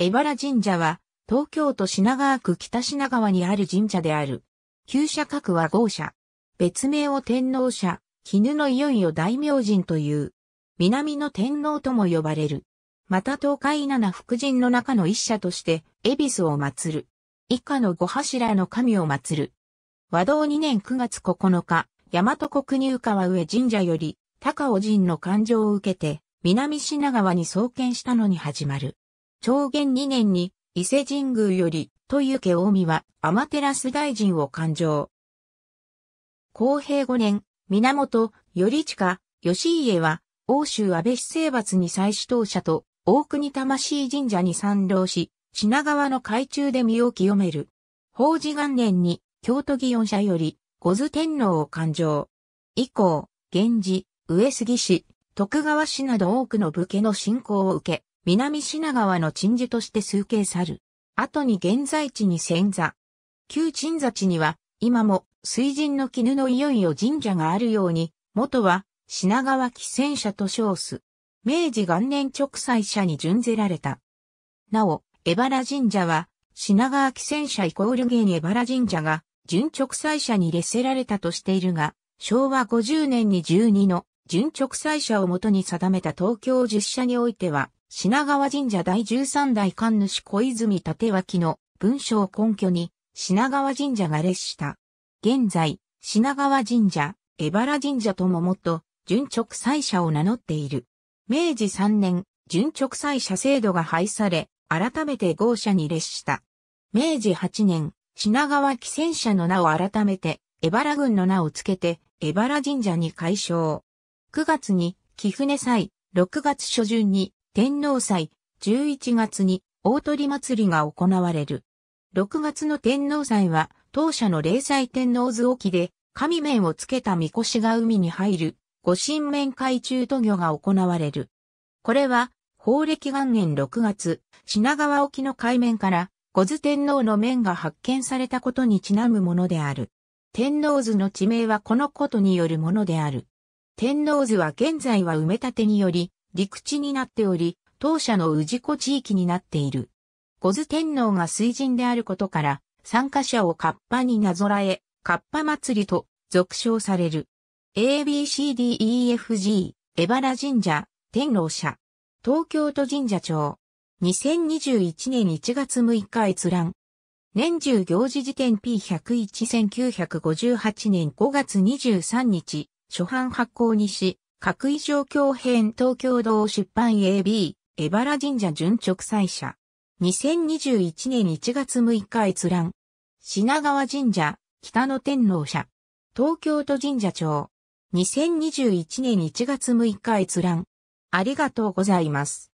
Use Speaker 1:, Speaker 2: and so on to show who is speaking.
Speaker 1: 江原神社は、東京都品川区北品川にある神社である。旧社格は豪社。別名を天皇社、絹のいよいよ大明神という。南の天皇とも呼ばれる。また東海七福神の中の一社として、恵比寿を祀る。以下の五柱の神を祀る。和道2年9月9日、大和国入川上神社より、高尾神の感情を受けて、南品川に創建したのに始まる。長元2年に伊勢神宮より、とゆ大海は、天照大臣を勘定。公平5年、源、頼近、義家は、欧州安倍氏征伐に再始当者と、大国魂神社に参籠し、品川の海中で身を清める。法事元年に、京都祇園社より、五頭天皇を勘定。以降、源氏、上杉氏、徳川氏など多くの武家の信仰を受け、南品川の鎮守として数形去る。後に現在地に潜座。旧鎮座地には、今も水神の絹のいよいよ神社があるように、元は品川汽船社と称す。明治元年直祭社に準ぜられた。なお、江原神社は、品川汽船社イコール現江原神社が、準直祭社に列せられたとしているが、昭和50年に12の準直祭社をもとに定めた東京10社においては、品川神社第13代神主小泉立脇の文章根拠に品川神社が列した。現在、品川神社、江原神社とももっと、準直祭社を名乗っている。明治3年、準直祭社制度が廃され、改めて豪社に列した。明治8年、品川汽船社の名を改めて、江原郡の名を付けて、江原神社に改称。9月に、貴船祭、6月初旬に、天皇祭、11月に大鳥祭りが行われる。6月の天皇祭は、当社の霊祭天皇図沖で、神面をつけた神輿が海に入る、御神面海中渡御が行われる。これは、法暦元年6月、品川沖の海面から、五頭天皇の面が発見されたことにちなむものである。天皇図の地名はこのことによるものである。天皇図は現在は埋め立てにより、陸地になっており、当社の治子地域になっている。小津天皇が水神であることから、参加者をカッパになぞらえ、カッパ祭りと俗称される。ABCDEFG、エバラ神社、天皇社、東京都神社庁、2021年1月6日閲覧。年中行事時点 P101-1958 年5月23日、初版発行にし、各異状況編東京道出版 AB、江原神社準直祭社。2021年1月6日閲覧。品川神社、北野天皇社。東京都神社長。2021年1月6日閲覧。ありがとうございます。